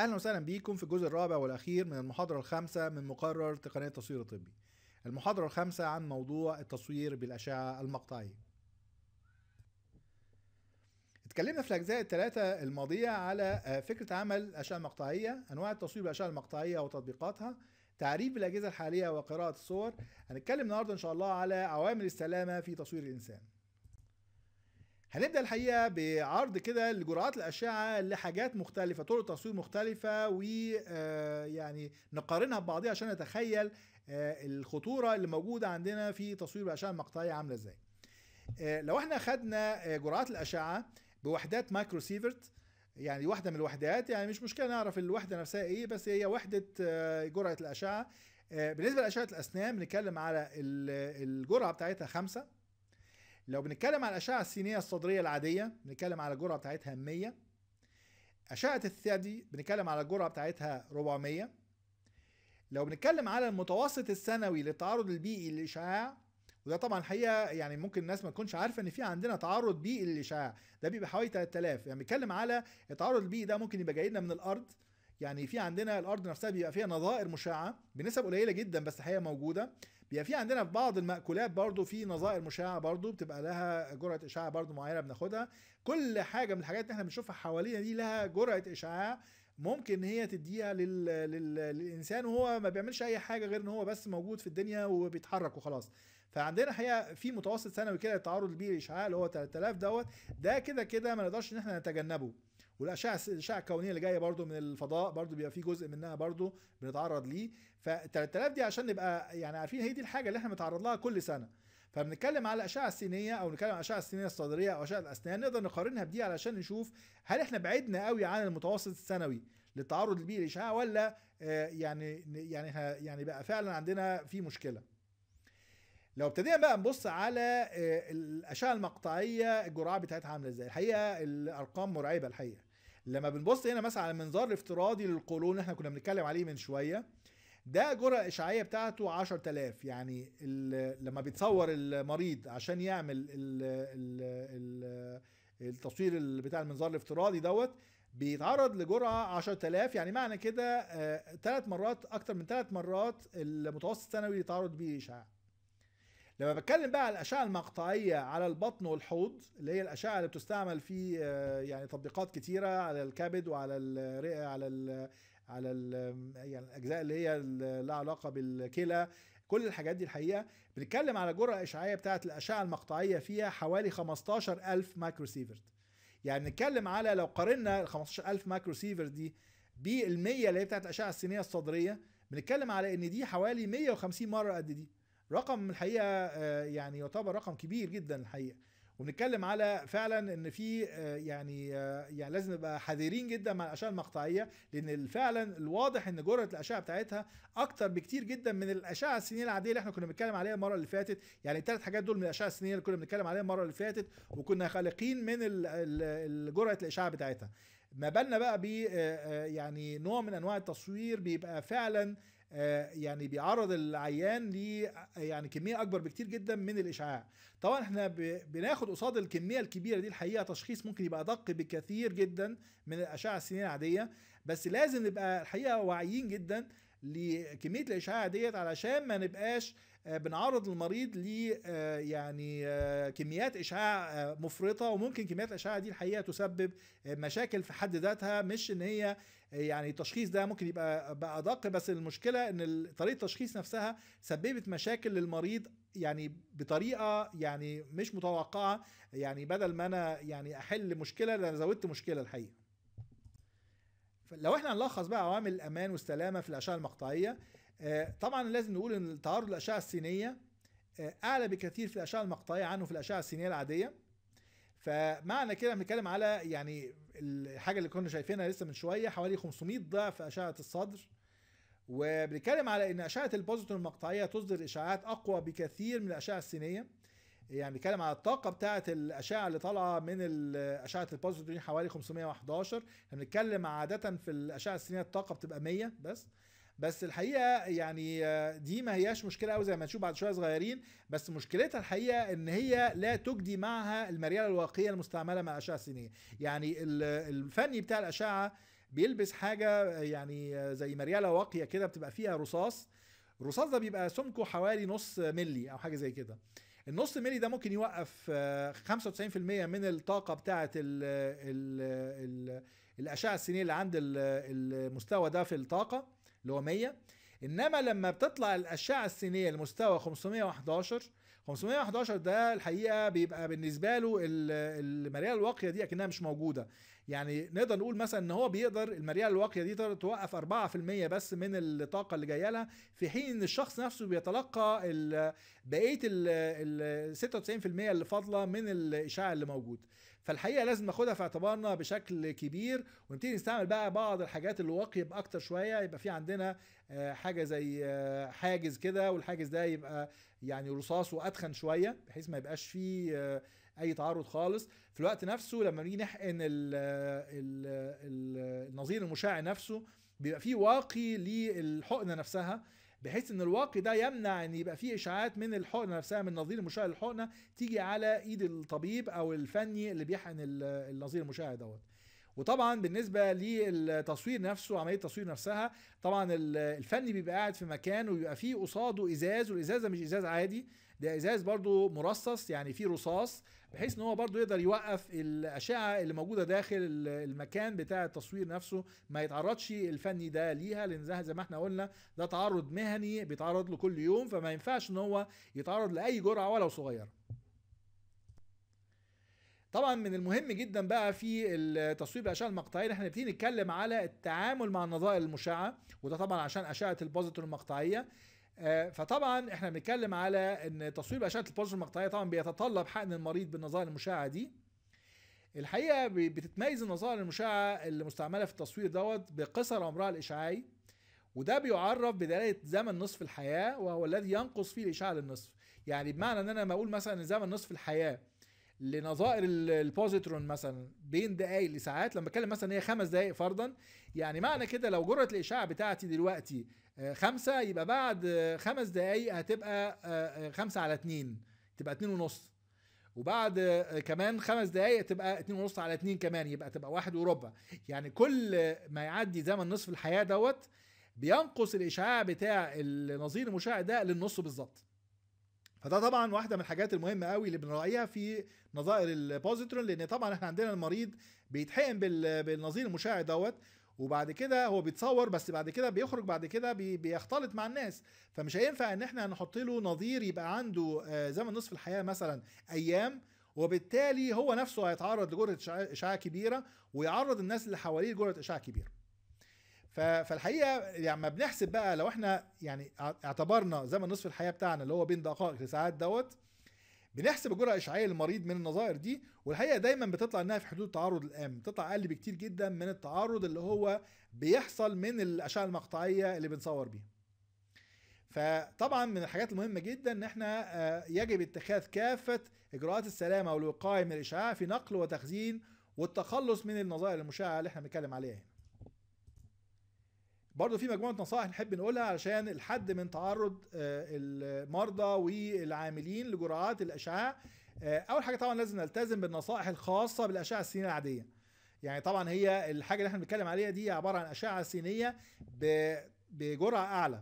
اهلا وسهلا بيكم في الجزء الرابع والاخير من المحاضره الخامسه من مقرر تقنيه التصوير الطبي المحاضره الخامسه عن موضوع التصوير بالاشعه المقطعيه اتكلمنا في الاجزاء الثلاثه الماضيه على آه، فكره عمل الاشعه المقطعيه انواع التصوير بالاشعه المقطعيه وتطبيقاتها تعريف الاجهزه الحاليه وقراءه الصور هنتكلم النهارده ان شاء الله على عوامل السلامه في تصوير الانسان هنبدا الحقيقه بعرض كده لجرعات الاشعه لحاجات مختلفه طرق تصوير مختلفه و آه، يعني نقارنها ببعضها عشان نتخيل آه، الخطوره اللي موجوده عندنا في تصوير الاشعه المقطعيه عامله ازاي آه، لو احنا خدنا جرعات الاشعه بوحدات مايكرو سيفرت يعني واحدة من الوحدات يعني مش مشكلة نعرف الوحدة نفسها ايه بس هي وحدة جرعة الأشعة بالنسبة لأشعة الأسنان بنتكلم على الجرعة بتاعتها خمسة لو بنتكلم على الأشعة السينية الصدرية العادية بنتكلم على الجرعة بتاعتها 100 أشعة الثدي بنتكلم على الجرعة بتاعتها 400 لو بنتكلم على المتوسط السنوي للتعرض البيئي للإشعاع وده طبعا الحقيقه يعني ممكن الناس ما تكونش عارفه ان في عندنا تعرض بيئي للاشعاع ده بيبقى حوالي 3000 يعني بنتكلم على التعرض البيئي ده ممكن يبقى جاي لنا من الارض يعني في عندنا الارض نفسها بيبقى فيها نظائر مشعه بنسب قليله جدا بس الحقيقه موجوده بيبقى في عندنا في بعض المأكولات برضو في نظائر مشعة برضو بتبقى لها جرعة إشعاع برضو معينة بناخدها كل حاجة من الحاجات اللي احنا بنشوفها حوالينا دي لها جرعة إشعاع ممكن ان هي تديها لل... لل... للانسان وهو ما بيعملش اي حاجه غير ان هو بس موجود في الدنيا وبيتحرك وخلاص فعندنا حقيقه في متوسط سنوي كده التعرض للبيئه للإشعاع اللي هو 3000 دوت ده كده كده ما نقدرش ان احنا نتجنبه والاشعه الاشعه الكونيه اللي جايه برضو من الفضاء برضو بيبقى في جزء منها برضو بنتعرض ليه ف 3000 دي عشان نبقى يعني عارفين هي دي الحاجه اللي احنا بنتعرض لها كل سنه فبنتكلم على الاشعه السينيه او نتكلم على الاشعه السينيه الصدريه او اشعه الاسنان نقدر نقارنها بدي علشان نشوف هل احنا بعدنا قوي عن المتوسط السنوي للتعرض البيئي للاشعه ولا آه، يعني يعني يعني بقى فعلا عندنا في مشكله لو ابتدينا بقى نبص على آه، الاشعه المقطعيه الجرعه بتاعتها عامله ازاي الحقيقه الارقام مرعبه الحقيقه لما بنبص هنا مثلا على المنظار الافتراضي للقولون احنا كنا بنتكلم عليه من شويه ده جرعة الإشعاعية بتاعته 10000 يعني لما بيتصور المريض عشان يعمل الـ الـ الـ التصوير بتاع المنظار الافتراضي دوت بيتعرض لجرعة 10000 يعني معنى كده ثلاث آه، مرات أكتر من ثلاث مرات المتوسط السنوي اللي يتعرض بيه إشعاع لما بتكلم بقى على الاشعه المقطعيه على البطن والحوض اللي هي الاشعه اللي بتستعمل في آه، يعني تطبيقات كتيره على الكبد وعلى الرئه على الـ على الـ يعني الاجزاء اللي هي لها علاقه بالكلى كل الحاجات دي الحقيقه بنتكلم على جرعه اشعاعيه بتاعه الاشعه المقطعيه فيها حوالي 15000 مايكرو سيفرت يعني بنتكلم على لو قارنا ال 15000 مايكرو سيفرت دي بالمية اللي هي بتاعت الاشعه السينيه الصدريه بنتكلم على ان دي حوالي 150 مره قد دي رقم الحقيقه آه، يعني يعتبر رقم كبير جدا الحقيقه وبنتكلم على فعلا ان في آه، يعني آه، يعني لازم نبقى حذرين جدا مع الاشعه المقطعيه لان فعلا الواضح ان جرعه الاشعه بتاعتها اكتر بكتير جدا من الاشعه السينيه العاديه اللي احنا كنا بنتكلم عليها المره اللي فاتت يعني الثلاث حاجات دول من الاشعه السينيه اللي كنا بنتكلم عليها المره اللي فاتت وكنا خالقين من جرعه الاشعه بتاعتها ما بالنا بقى ب يعني نوع من انواع التصوير بيبقى فعلا آه، يعني بيعرض العيان ل آه، يعني كميه اكبر بكتير جدا من الاشعاع طبعا احنا بناخد قصاد الكميه الكبيره دي الحقيقه تشخيص ممكن يبقى ادق بكثير جدا من الاشعه السينيه العاديه بس لازم نبقى الحقيقه واعيين جدا لكميه الاشعاع ديت علشان ما نبقاش آه، بنعرض المريض ل آه، يعني آه، كميات اشعاع مفرطه وممكن كميات الاشعاع دي الحقيقه تسبب مشاكل في حد ذاتها مش ان هي يعني التشخيص ده ممكن يبقى بادق بس المشكله ان طريقه التشخيص نفسها سببت مشاكل للمريض يعني بطريقه يعني مش متوقعه يعني بدل ما انا يعني احل مشكله انا زودت مشكله الحقيقه لو احنا هنلخص بقى عوامل الامان والسلامه في الاشعه المقطعيه آه، طبعا لازم نقول ان تعرض الاشعه السينيه آه، اعلى بكثير في الاشعه المقطعيه عنه في الاشعه السينيه العاديه فمعنى كده بنتكلم على يعني الحاجه اللي كنا شايفينها لسه من شويه حوالي 500 ضعف اشعه الصدر وبنتكلم على ان اشعه البوزيتون المقطعيه تصدر اشعاعات اقوى بكثير من الاشعه السينيه يعني بيتكلم على الطاقه بتاعه الاشعه اللي طالعه من اشعه البوزيترون حوالي 511 احنا بنتكلم عاده في الاشعه السينيه الطاقه بتبقى 100 بس بس الحقيقه يعني آه، دي ما هياش مشكله قوي زي ما نشوف بعد شويه صغيرين بس مشكلتها الحقيقه ان هي لا تجدي معها المريال الواقيه المستعمله مع الاشعه السينيه يعني الفني بتاع الاشعه بيلبس حاجه آه، يعني آه، زي مرياله واقيه كده بتبقى فيها رصاص الرصاص ده بيبقى سمكه حوالي نص ملي او حاجه زي كده النص ملي ده ممكن يوقف 95% آه، من الطاقه بتاعه الـ الـ الـ الاشعه السينيه اللي عند المستوى ده في الطاقه اللي هو 100 انما لما بتطلع الاشعه السينيه لمستوى 511 511 ده الحقيقه بيبقى بالنسبه له المريال الواقيه دي اكنها مش موجوده يعني نقدر نقول مثلا ان هو بيقدر المريال الواقيه دي تقدر توقف 4% بس من الطاقه اللي جايه لها في حين ان الشخص نفسه بيتلقى بقيه ال 96% اللي فاضله من الاشعاع اللي موجود فالحقيقه لازم ناخدها في اعتبارنا بشكل كبير ونبتدي نستعمل بقى بعض الحاجات اللي واقيه باكتر شويه يبقى في عندنا آه، حاجه زي آه، حاجز كده والحاجز ده يبقى يعني رصاص واتخن شويه بحيث ما يبقاش فيه آه، اي تعرض خالص في الوقت نفسه لما نيجي نحقن النظير المشع نفسه بيبقى فيه واقي للحقنه نفسها بحيث ان الواقي ده يمنع ان يبقى فيه اشاعات من الحقنه نفسها من نظير المشاه للحقنه تيجي على ايد الطبيب او الفني اللي بيحقن النظير المشاه دوت وطبعا بالنسبه للتصوير نفسه عمليه التصوير نفسها طبعا الفني بيبقى قاعد في مكان وبيبقى فيه قصاده ازاز والازازه مش ازاز عادي ده ازاز برضو مرصص يعني فيه رصاص بحيث ان هو برضو يقدر يوقف الاشعه اللي موجوده داخل المكان بتاع التصوير نفسه ما يتعرضش الفني ده ليها لان زي ما احنا قلنا ده تعرض مهني بيتعرض له كل يوم فما ينفعش ان هو يتعرض لاي جرعه ولو صغيره طبعا من المهم جدا بقى في التصوير بالاشعه المقطعيه ان احنا نبتدي نتكلم على التعامل مع النظائر المشعه وده طبعا عشان اشعه البوزيتون المقطعيه آه، فطبعا احنا بنتكلم على ان تصوير باشعه البلس المقطعيه طبعا بيتطلب حقن المريض بالنظائر المشعه دي الحقيقه بتتميز النظائر المشعه اللي مستعمله في التصوير دوت بقصر عمرها الاشعاعي وده بيعرف بدلاله زمن نصف الحياه وهو الذي ينقص فيه الاشعاع للنصف يعني بمعنى ان انا لما اقول مثلا زمن نصف الحياه لنظائر البوزيترون مثلا بين دقائق لساعات لما اتكلم مثلا هي خمس دقائق فرضا يعني معنى كده لو جرعه الاشعه بتاعتي دلوقتي آه، خمسة يبقى بعد آه، خمس دقائق هتبقى آه، خمسة على اتنين تبقى اتنين ونص وبعد كمان خمس دقايق تبقى اتنين ونص على اتنين كمان يبقى تبقى واحد وربع يعني كل ما يعدي زمن نصف الحياة دوت بينقص الإشعاع بتاع النظير المشع ده للنص بالظبط فده طبعا واحده من الحاجات المهمه قوي اللي بنراعيها في نظائر البوزيترون لان طبعا احنا عندنا المريض بيتحقن بالنظير المشع دوت وبعد كده هو بيتصور بس بعد كده بيخرج بعد كده بيختلط مع الناس فمش هينفع ان احنا نحط له نظير يبقى عنده آه، زمن نصف الحياه مثلا ايام وبالتالي هو نفسه هيتعرض لجرعه اشعاع كبيره ويعرض الناس اللي حواليه لجرعه اشعاع كبيره فالحقيقه يعني ما بنحسب بقى لو احنا يعني اعتبرنا زمن نصف الحياه بتاعنا اللي هو بين دقائق لساعات دوت بنحسب الجرعه الاشعاعيه للمريض من النظائر دي والحقيقه دايما بتطلع انها في حدود التعرض الام بتطلع اقل بكتير جدا من التعرض اللي هو بيحصل من الاشعه المقطعيه اللي بنصور بيها فطبعا من الحاجات المهمة جدا ان احنا آه، يجب اتخاذ كافة اجراءات السلامة والوقاية من الاشعاع في نقل وتخزين والتخلص من النظائر المشعة اللي احنا بنتكلم عليها برضه في مجموعه نصائح نحب نقولها عشان الحد من تعرض آه، المرضى والعاملين لجرعات الاشعاع آه، اول حاجه طبعا لازم نلتزم بالنصائح الخاصه بالاشعه السينيه العاديه يعني طبعا هي الحاجه اللي احنا بنتكلم عليها دي عباره عن اشعه سينيه بجرعه اعلى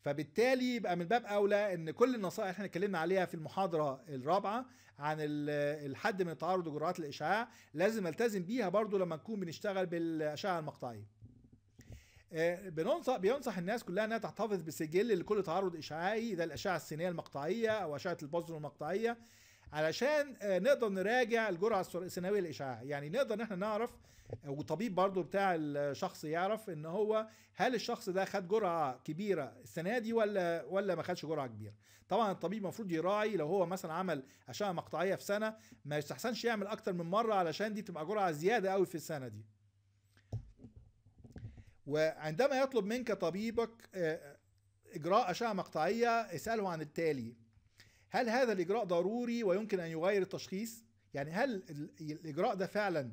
فبالتالي يبقى من باب اولى ان كل النصائح اللي احنا اتكلمنا عليها في المحاضره الرابعه عن الحد من تعرض لجرعات الاشعاع لازم التزم بيها برضو لما نكون بنشتغل بالاشعه المقطعيه آه، بننصح بينصح الناس كلها انها تحتفظ بسجل لكل تعرض اشعاعي ده الاشعه السينيه المقطعيه او اشعه البوزون المقطعيه علشان آه، نقدر نراجع الجرعه السنويه للاشعاع يعني نقدر ان احنا نعرف آه، وطبيب برضو بتاع الشخص يعرف ان هو هل الشخص ده خد جرعه كبيره السنه دي ولا ولا ما خدش جرعه كبيره طبعا الطبيب المفروض يراعي لو هو مثلا عمل اشعه مقطعيه في سنه ما يستحسنش يعمل اكتر من مره علشان دي تبقى جرعه زياده قوي في السنه دي وعندما يطلب منك طبيبك آه، إجراء أشعة مقطعية اسأله عن التالي هل هذا الإجراء ضروري ويمكن أن يغير التشخيص؟ يعني هل الإجراء ده فعلا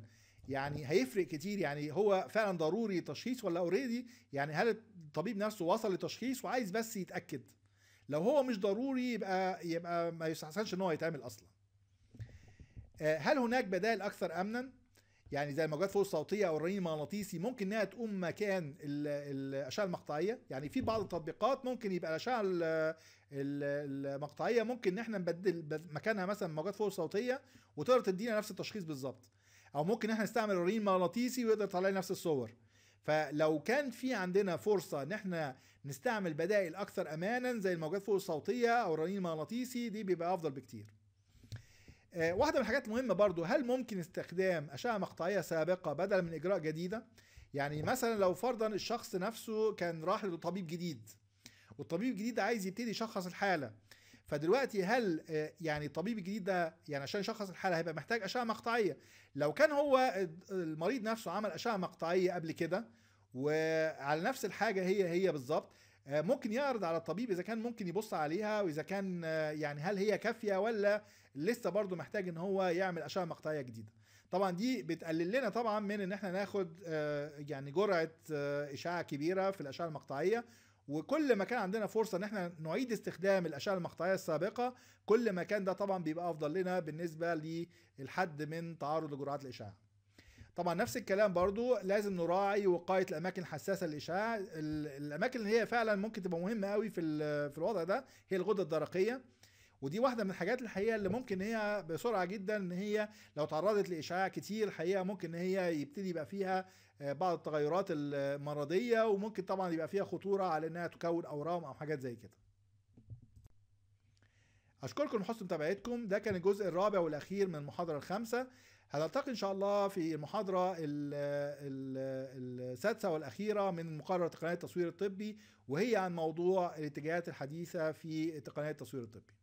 يعني هيفرق كتير يعني هو فعلا ضروري تشخيص ولا اوريدي يعني هل الطبيب نفسه وصل لتشخيص وعايز بس يتاكد لو هو مش ضروري يبقى يبقى ما يستحسنش ان هو يتعمل اصلا آه، هل هناك بدائل اكثر امنا يعني زي الموجات فوق الصوتيه او الرنين المغناطيسي ممكن انها تقوم مكان الاشعه المقطعيه يعني في بعض التطبيقات ممكن يبقى الاشعه المقطعيه ممكن ان احنا نبدل مكانها مثلا موجات فوق الصوتيه وتقدر تدينا نفس التشخيص بالظبط او ممكن احنا نستعمل الرنين المغناطيسي ويقدر يطلع لنا نفس الصور فلو كان في عندنا فرصه ان احنا نستعمل بدائل اكثر امانا زي الموجات فوق الصوتيه او الرنين المغناطيسي دي بيبقى افضل بكتير آه، واحدة من الحاجات المهمة برضو هل ممكن استخدام أشعة مقطعية سابقة بدلا من إجراء جديدة؟ يعني مثلا لو فرضا الشخص نفسه كان راح لطبيب جديد والطبيب الجديد ده عايز يبتدي يشخص الحالة فدلوقتي هل آه، يعني الطبيب الجديد ده يعني عشان يشخص الحالة هيبقى محتاج أشعة مقطعية لو كان هو المريض نفسه عمل أشعة مقطعية قبل كده وعلى نفس الحاجة هي هي بالظبط آه، ممكن يعرض على الطبيب اذا كان ممكن يبص عليها واذا كان آه، يعني هل هي كافيه ولا لسه برضه محتاج ان هو يعمل اشعه مقطعيه جديده طبعا دي بتقلل لنا طبعا من ان احنا ناخد آه، يعني جرعه اشعه كبيره في الاشعه المقطعيه وكل ما كان عندنا فرصه ان احنا نعيد استخدام الاشعه المقطعيه السابقه كل ما كان ده طبعا بيبقى افضل لنا بالنسبه للحد من تعرض لجرعات الاشعه طبعا نفس الكلام برضو لازم نراعي وقايه الاماكن الحساسه للاشعاع الاماكن اللي هي فعلا ممكن تبقى مهمه قوي في في الوضع ده هي الغده الدرقيه ودي واحدة من الحاجات الحقيقة اللي ممكن هي بسرعة جدا ان هي لو تعرضت لإشعاع كتير الحقيقة ممكن ان هي يبتدي يبقى فيها آه، بعض التغيرات المرضية وممكن طبعا يبقى فيها خطورة على انها تكون اورام او حاجات زي كده. اشكركم لحسن متابعتكم ده كان الجزء الرابع والاخير من المحاضرة الخامسة هنلتقي ان شاء الله في المحاضره السادسه والاخيره من مقرر تقنيات التصوير الطبي وهي عن موضوع الاتجاهات الحديثه في تقنيات التصوير الطبي